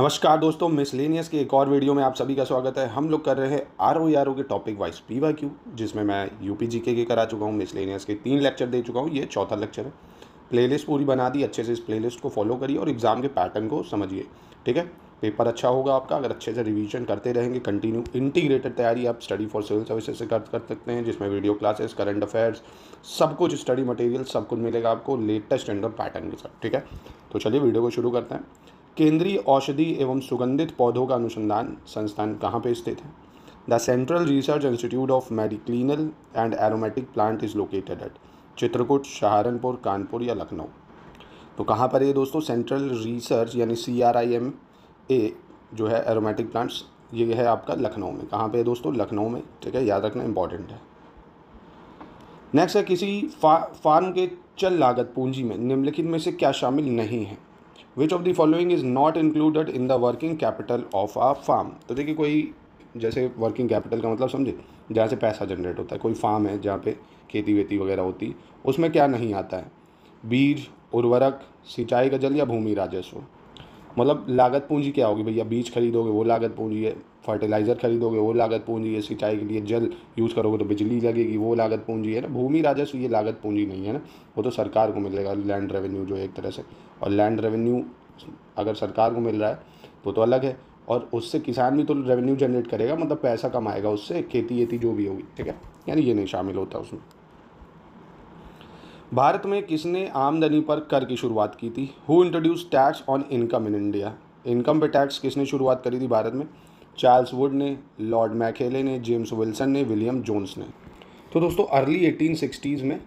नमस्कार दोस्तों मिसलेनियस के एक और वीडियो में आप सभी का स्वागत है हम लोग कर रहे हैं आर ओ आर ओ के topic wise P Y Q जिसमें मैं यू पी जी के, करा चुका हूँ मिसलेनियस के तीन लेक्चर दे चुका हूँ ये चौथा लेक्चर है प्लेलिस्ट पूरी बना दी अच्छे से इस प्लेलिस्ट को फॉलो करिए और एग्ज़ाम के पैटर्न को समझिए ठीक है पेपर अच्छा होगा आपका अगर अच्छे से रिविजन करते रहेंगे कंटिन्यू इंटीग्रेटेड तैयारी आप स्टडी फॉर सिविल सर्विसेज से कर कर सकते हैं जिसमें वीडियो क्लासेस करंट अफेयर्स सब कुछ स्टडी मटेरियल सब कुछ मिलेगा आपको लेटेस्ट एंड पैटर्न के साथ ठीक है तो चलिए वीडियो को शुरू करते हैं केंद्रीय औषधि एवं सुगंधित पौधों का अनुसंधान संस्थान कहाँ पर स्थित है the central research institute of medicinal and aromatic plant is located at Chitrakoot Saharanpur Kanpur या लखनऊ तो कहाँ पर ये दोस्तों सेंट्रल रिसर्च यानी C R I M A जो है एरोमेटिक प्लांट्स ये है आपका लखनऊ में कहाँ पे है दोस्तों लखनऊ में ठीक है याद रखना इंपॉर्टेंट है नेक्स्ट है किसी फा, फार्म के चल लागत पूंजी में निम्नलिखित में से क्या शामिल नहीं है which of the following is not included in the working capital of a farm तो देखिए कोई जैसे वर्किंग कैपिटल का मतलब समझे जहाँ से पैसा जनरेट होता है कोई फार्म है जहाँ पे खेती वेती वगैरह होती उसमें क्या नहीं आता है बीज उर्वरक सिंचाई का जल या भूमि राजस्व मतलब लागत पूंजी क्या होगी भैया बीज खरीदोगे वो लागत पूंजी है फर्टिलाइज़र खरीदोगे वो लागत पूंजी है सिंचाई के लिए जल यूज़ करोगे तो बिजली लगेगी वो लागत पूंजी है ना भूमि राजस्व ये लागत पूंजी नहीं है ना वो तो सरकार को मिलेगा लैंड रेवेन्यू जो एक तरह से और लैंड रेवेन्यू अगर सरकार को मिल रहा है तो तो अलग है और उससे किसान भी तो रेवेन्यू जनरेट करेगा मतलब पैसा कमाएगा उससे खेती वेती जो भी होगी ठीक है यानी ये नहीं शामिल होता उसमें भारत में किसने आमदनी पर कर की शुरुआत की थी who introduce tax on income in India income पे टैक्स किसने शुरुआत करी थी भारत में चार्ल्स वुड ने लॉर्ड मैकेले ने जेम्स विल्सन ने विलियम जोन्स ने तो दोस्तों अर्ली एटीन में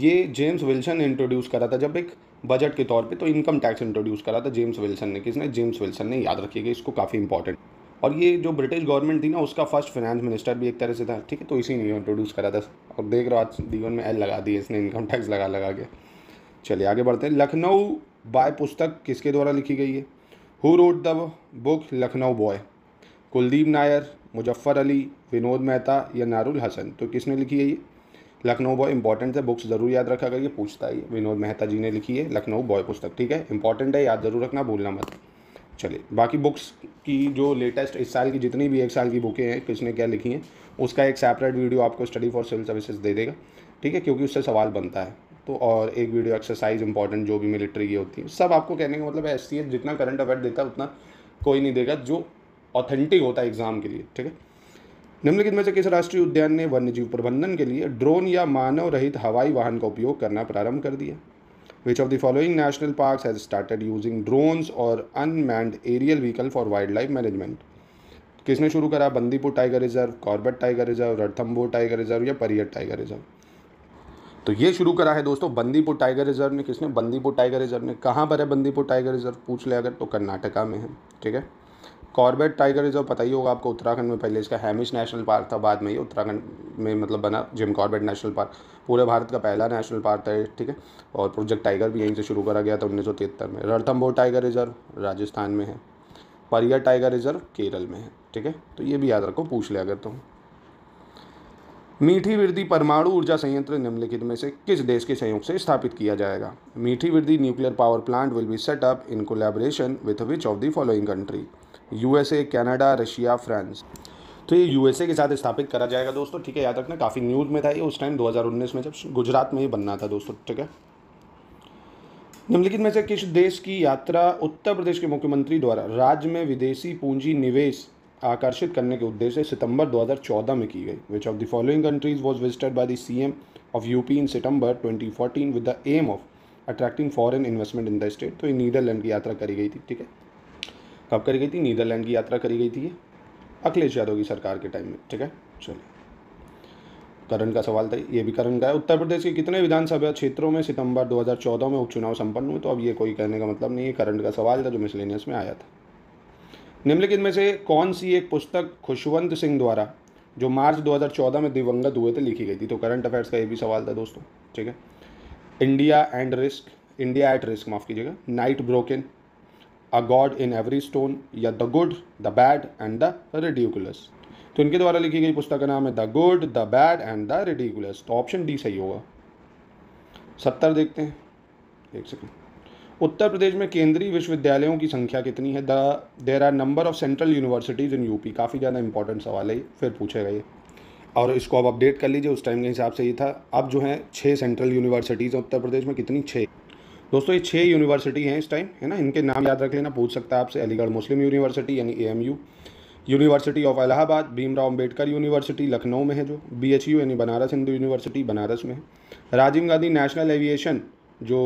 ये जेम्स विल्सन ने इंट्रोड्यूस करा था जब एक बजट के तौर पे तो इनकम टैक्स इंट्रोड्यूस करा था जेम्स विल्सन ने किसने जेम्स विल्सन ने याद रखिएगा इसको काफ़ी इंपॉर्टेंट और ये जो ब्रिटिश गवर्नमेंट थी ना उसका फर्स्ट फाइनेंस मिनिस्टर भी एक तरह से था ठीक है तो इसी ने इंट्रोड्यूस करा था और देख रहा आज दीवन में एल लगा दी इसने इनकम टैक्स लगा लगा के चलिए आगे बढ़ते हैं लखनऊ बाय पुस्तक किसके द्वारा लिखी गई है who wrote the book Lucknow boy Kuldip Nayar Muzaffar Ali Vinod Mehta या नारुल हसन तो किसने लिखी है ये लखनऊ बॉय इंपॉर्टेंट है बुक्स ज़रूर याद रखा करिए पूछता है विनोद मेहता जी ने लिखी है लखनऊ बॉय पुस्तक ठीक है इंपॉर्टेंट है याद ज़रूर रखना भूलना मत चले बाकी बुक्स की जो लेटेस्ट इस साल की जितनी भी एक साल की बुकें हैं किसने क्या लिखी हैं उसका एक सेपरेट वीडियो आपको स्टडी फॉर सिविल सर्विसेज दे देगा ठीक है क्योंकि उससे सवाल बनता है तो और एक वीडियो एक्सरसाइज इंपॉर्टेंट जो भी मिलिट्री की होती है सब आपको कहने का मतलब एस जितना करंट अफेयर देता है उतना कोई नहीं देगा जो ऑथेंटिक होता है एग्ज़ाम के लिए ठीक है निम्नलिखित में से किस राष्ट्रीय उद्यान ने वन्यजीव प्रबंधन के लिए ड्रोन या मानव रहित हवाई वाहन का उपयोग करना प्रारंभ कर दिया which of the following national park has started using drones और unmanned aerial vehicle for wildlife management किसने शुरू करा Bandipur tiger reserve Corbett tiger reserve Ranthambore tiger reserve या परियट टाइगर रिजर्व तो ये शुरू करा है दोस्तों बंदीपुर टाइगर रिजर्व ने किसने बंदीपुर टाइगर रिजर्व ने कहाँ पर है बंदीपुर टाइगर रिजर्व पूछ ले अगर तो कर्नाटका में है ठीक है कॉर्बेट टाइगर रिजर्व पता ही होगा आपको उत्तराखंड में पहले इसका हैमिश नेशनल पार्क था बाद में ये उत्तराखंड में मतलब बना जिम कॉर्बेट नेशनल पार्क पूरे भारत का पहला नेशनल पार्क है ठीक है और प्रोजेक्ट टाइगर भी यहीं से शुरू करा गया था उन्नीस में रणथम्बोर टाइगर रिजर्व राजस्थान में है परियर टाइगर रिजर्व केरल में है ठीक है तो ये भी याद रखो पूछ लिया अगर तुम मीठी वृद्धि परमाणु ऊर्जा संयंत्र निम्नलिखित में से किस देश के सहयोग से स्थापित किया जाएगा Mithi Virdi nuclear power plant will be set up in collaboration with which of the following country USA Canada Russia France तो ये यूएसए के साथ स्थापित करा जाएगा दोस्तों ठीक है याद रखना काफ़ी न्यूज़ में था ये उस टाइम 2019 में जब गुजरात में ही बनना था दोस्तों ठीक है निम्नलिखित में से किस देश की यात्रा उत्तर प्रदेश के मुख्यमंत्री द्वारा राज्य में विदेशी पूंजी निवेश आकर्षित करने के उद्देश्य सितंबर 2014 में की गई which of the following countries was visited by the M of UP in September 2014 with the M of attracting foreign investment in the state तो ये नीदरलैंड की यात्रा करी गई थी ठीक है कब करी गई थी नीदरलैंड की यात्रा करी गई थी अखिलेश यादव की सरकार के टाइम में ठीक है चलिए करण का सवाल था ये भी करण का है उत्तर प्रदेश के कितने विधानसभा क्षेत्रों में सितंबर 2014 में उपचुनाव संपन्न हुए तो अब ये कोई कहने का मतलब नहीं है करण का सवाल था जो मिसलेनियस में आया था निम्नलिखित में से कौन सी एक पुस्तक खुशवंत सिंह द्वारा जो मार्च 2014 में दिवंगत हुए थे लिखी गई थी तो करंट अफेयर्स का ये भी सवाल था दोस्तों ठीक है India and risk India at risk माफ़ कीजिएगा night broken a god in every stone या the good the bad and the ridiculous तो इनके द्वारा लिखी गई पुस्तक का नाम है the good the bad and the ridiculous तो ऑप्शन डी सही होगा सत्तर देखते हैं एक सेकेंड उत्तर प्रदेश में केंद्रीय विश्वविद्यालयों की संख्या कितनी है the there are number of central universities in UP काफ़ी ज़्यादा इंपॉर्टेंट सवाल है फिर पूछे गए और इसको आप अपडेट कर लीजिए उस टाइम के हिसाब से ये था अब जो है छः सेंट्रल यूनिवर्सिटीज़ हैं उत्तर प्रदेश में कितनी छः दोस्तों ये छः यूनिवर्सिटी हैं इस टाइम है ना इनके नाम याद रख लेना पूछ सकता है आपसे अलीगढ़ मुस्लिम यूनिवर्सिटी यानी A university of Allahabad Bhimrao Ambedkar university Lucknow में है जो बी एच यू यानी बनारस हिंदू यूनिवर्सिटी बनारस में है राजीव गांधी नेशनल एविएशन जो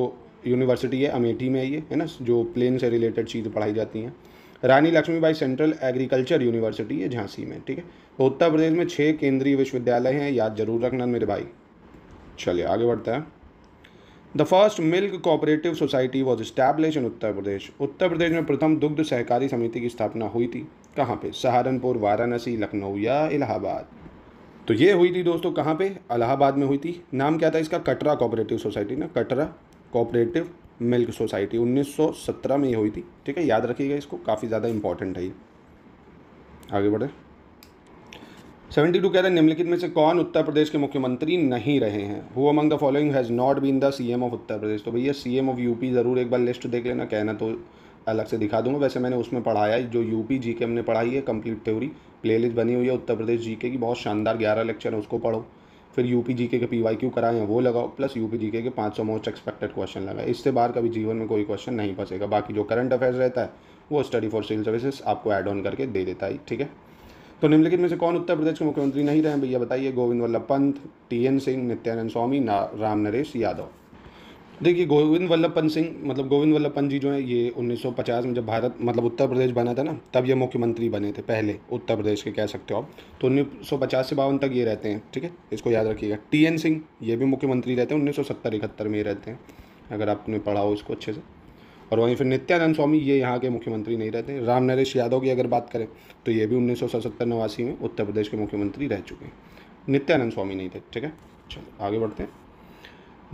यूनिवर्सिटी है अमेठी में है ये है ना जो प्लेन से रिलेटेड चीज़ पढ़ाई जाती हैं Rani Lakshmibai central agriculture university है झांसी में ठीक है तो उत्तर प्रदेश में छः केंद्रीय विश्वविद्यालय हैं याद जरूर रखना मेरे भाई चलिए आगे बढ़ता है the first milk cooperative society was establish in Uttar Pradesh Uttar Pradesh में प्रथम दुग्ध सहकारी समिति की स्थापना हुई थी कहाँ पे सहारनपुर वाराणसी लखनऊ या इलाहाबाद तो ये हुई थी दोस्तों कहाँ पे इलाहाबाद में हुई थी नाम क्या था इसका कटरा कोऑपरेटिव सोसाइटी ना कटरा कोऑपरेटिव मिल्क सोसाइटी 1917 में ये हुई थी ठीक है याद रखिएगा इसको काफ़ी ज़्यादा इंपॉर्टेंट है ये आगे बढ़े सेवेंटी टू कह रहे हैं निम्नलिखित में से कौन उत्तर प्रदेश के मुख्यमंत्री नहीं रहे हैं who among the following has not been the CM of Uttar Pradesh तो भैया सीएम ऑफ यूपी ज़रूर एक बार लिस्ट देख लेना कहना तो अलग से दिखा दूंगा वैसे मैंने उसमें पढ़ाया जो यूपी जी के हमने पढ़ाई है कंप्लीट थ्योरी प्लेलिस्ट बनी हुई है उत्तर प्रदेश जी के की बहुत शानदार ग्यारह लेक्चर है उसको पढ़ो फिर यू पी जी के पी वाई क्यू कराएं वो लगाओ प्लस यू पी जी के पाँच सौ मोस्ट एक्सपेक्टेड क्वेश्चन लगाए इससे बाहर कभी जीवन में कोई क्वेश्चन नहीं फंसेगा बाकी जो करंट अफेयर्स रहता है वो स्टडी फॉर सिविल सर्विसेज आपको एड ऑन करके दे देता है ठीक है तो निम्नलिखित में से कौन उत्तर प्रदेश के मुख्यमंत्री नहीं रहे भैया बताइए गोविंद वल्लभ पंत टी एन सिंह नित्यानंद स्वामी राम नरेश यादव देखिए गोविंद वल्लभ पंत सिंह मतलब गोविंद वल्लभ पंत जी जो है ये 1950 में जब भारत मतलब उत्तर प्रदेश बना था ना तब ये मुख्यमंत्री बने थे पहले उत्तर प्रदेश के कह सकते हो आप तो 1950 से बावन तक ये रहते हैं ठीक है इसको याद रखिएगा टी एन सिंह ये भी मुख्यमंत्री रहते हैं उन्नीस सौ में ही रहते हैं अगर आपने पढ़ा हो इसको अच्छे से और वहीं फिर नित्यानंद स्वामी ये यहाँ के मुख्यमंत्री नहीं रहते राम नरेश यादव की अगर बात करें तो ये भी उन्नीस सौ सतर नवासी में उत्तर प्रदेश के मुख्यमंत्री रह चुके हैं नित्यानंद स्वामी नहीं थे ठीक है चलो आगे बढ़ते हैं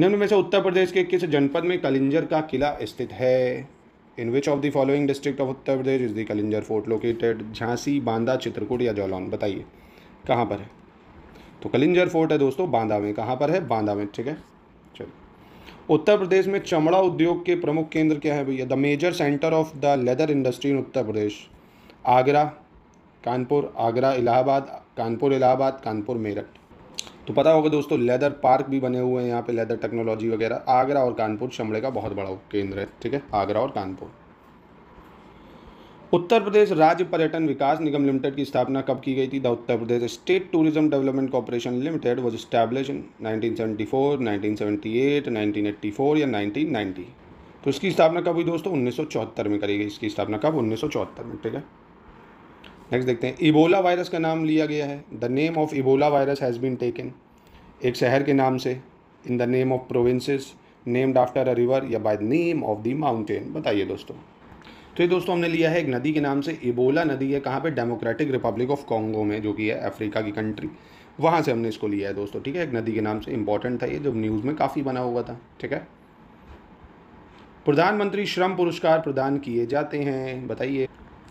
निम्न में से उत्तर प्रदेश के किस जनपद में कलिंजर का किला स्थित है in which of the following district of Uttar Pradesh is the Kalinjar fort located Jhansi Banda Chitrakoot या जौलौन बताइए कहाँ पर है तो कलिंजर फोर्ट है दोस्तों बांदा में कहाँ पर है बांदा में ठीक है चलो उत्तर प्रदेश में चमड़ा उद्योग के प्रमुख केंद्र क्या है भैया the major centre of the leather industry in Uttar Pradesh Agra Kanpur Agra Allahabad Kanpur Allahabad Kanpur Meerut तो पता होगा दोस्तों लेदर पार्क भी बने हुए हैं यहाँ पे लेदर टेक्नोलॉजी वगैरह आगरा और कानपुर चमड़े का बहुत बड़ा केंद्र है ठीक है आगरा और कानपुर उत्तर प्रदेश राज्य पर्यटन विकास निगम लिमिटेड की स्थापना कब की गई थी the Uttar Pradesh state tourism development corporation limited was establish in 1974, 1978, 1984 या 1990 तो इसकी स्थापना कब हुई दोस्तों 1974 में करी गई इसकी स्थापना कब 1974 में ठीक है नेक्स्ट देखते हैं इबोला वायरस का नाम लिया गया है the name of Ebola virus has been taken एक शहर के नाम से in the name of provinces named after a river या by the name of the mountain बताइए दोस्तों तो ये दोस्तों हमने लिया है एक नदी के नाम से इबोला नदी है कहाँ पे डेमोक्रेटिक रिपब्लिक ऑफ कॉन्गो में जो कि है अफ्रीका की कंट्री वहाँ से हमने इसको लिया है दोस्तों ठीक है एक नदी के नाम से इंपॉर्टेंट था ये जब न्यूज़ में काफ़ी बना हुआ था ठीक है प्रधानमंत्री श्रम पुरस्कार प्रदान किए जाते हैं बताइए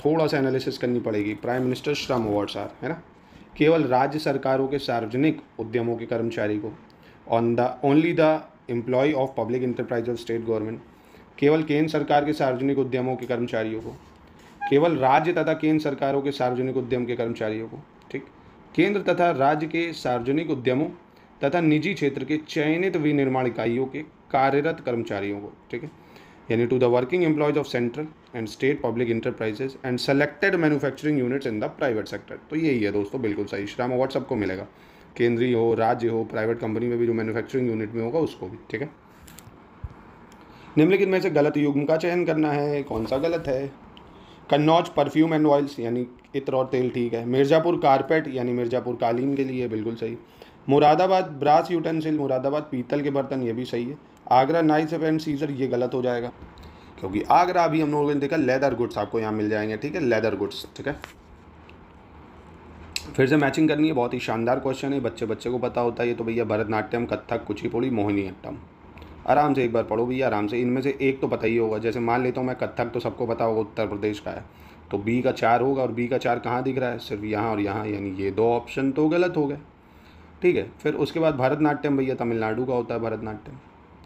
थोड़ा सा एनालिसिस करनी पड़ेगी prime minister Shram award sir है ना केवल राज्य सरकारों के सार्वजनिक उद्यमों के कर्मचारी को on the only the employ of public enterprise of state government केवल केंद्र सरकार के सार्वजनिक उद्यमों के कर्मचारियों को केवल राज्य तथा केंद्र सरकारों के सार्वजनिक उद्यम के कर्मचारियों को ठीक केंद्र तथा राज्य के सार्वजनिक उद्यमों तथा निजी क्षेत्र के चयनित विनिर्माण इकाइयों के कार्यरत कर्मचारियों को ठीक है यानी to the working employees of central and state public enterprises and selected manufacturing units in the private sector तो यही है दोस्तों बिल्कुल सही श्राम अवार्ड सबको मिलेगा केंद्रीय हो राज्य हो प्राइवेट कंपनी में भी जो मैन्युफैक्चरिंग यूनिट में होगा उसको भी ठीक है निम्नलिखित में से गलत युग्म का चयन करना है कौन सा गलत है कन्नौज परफ्यूम एंड ऑयल्स यानी इत्र और तेल ठीक है मिर्ज़ापुर कारपेट यानी मिर्ज़ापुर कालीन के लिए बिल्कुल सही मुरादाबाद ब्रास यूटेंसिल मुरादाबाद पीतल के बर्तन ये भी सही है आगरा नाइस एंड सीजर ये गलत हो जाएगा क्योंकि आगरा अभी हम लोगों ने देखा लेदर गुड्स आपको यहाँ मिल जाएंगे ठीक है लेदर गुड्स ठीक है फिर से मैचिंग करनी है बहुत ही शानदार क्वेश्चन है बच्चे बच्चे को पता होता है ये तो भैया भरतनाट्यम कथक कुचिपुड़ी मोहिनी अट्टम आराम से एक बार पढ़ो भैया आराम से इनमें से एक तो पता ही होगा जैसे मान लेता हूँ मैं कत्थक तो सबको पता होगा उत्तर प्रदेश का है तो बी का चार होगा और बी का चार कहाँ दिख रहा है सिर्फ यहाँ और यहाँ यानी ये दो ऑप्शन तो गलत हो गए ठीक है फिर उसके बाद भरतनाट्यम भैया तमिलनाडु का होता है भरतनाट्यम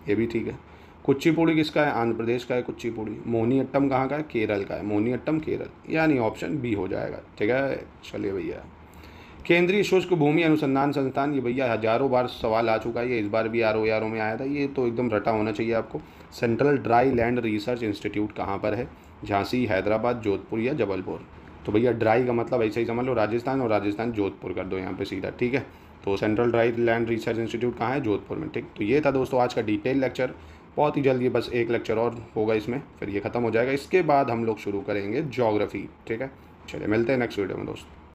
ये भी ठीक है कुचिपुड़ी किसका है आंध्र प्रदेश का है कुचिपुड़ी मोहनीअट्टम कहाँ का है केरल का है मोहनीअट्टम केरल यानी ऑप्शन बी हो जाएगा ठीक है चलिए भैया केंद्रीय शुष्क भूमि अनुसंधान संस्थान ये भैया हजारों बार सवाल आ चुका है ये इस बार भी आर ओ आर ओ में आया था ये तो एकदम रटा होना चाहिए आपको central dry land research institute कहाँ पर है झांसी हैदराबाद जोधपुर या जबलपुर तो भैया ड्राई का मतलब ऐसा ही समझ लो राजस्थान और राजस्थान जोधपुर कर दो यहाँ पे सीधा ठीक है तो central dry land research institute कहाँ है जोधपुर में ठीक तो ये था दोस्तों आज का डिटेल लेक्चर बहुत ही जल्दी बस एक लेक्चर और होगा इसमें फिर ये ख़त्म हो जाएगा इसके बाद हम लोग शुरू करेंगे जोग्राफी ठीक है चलिए मिलते हैं नेक्स्ट वीडियो में दोस्तों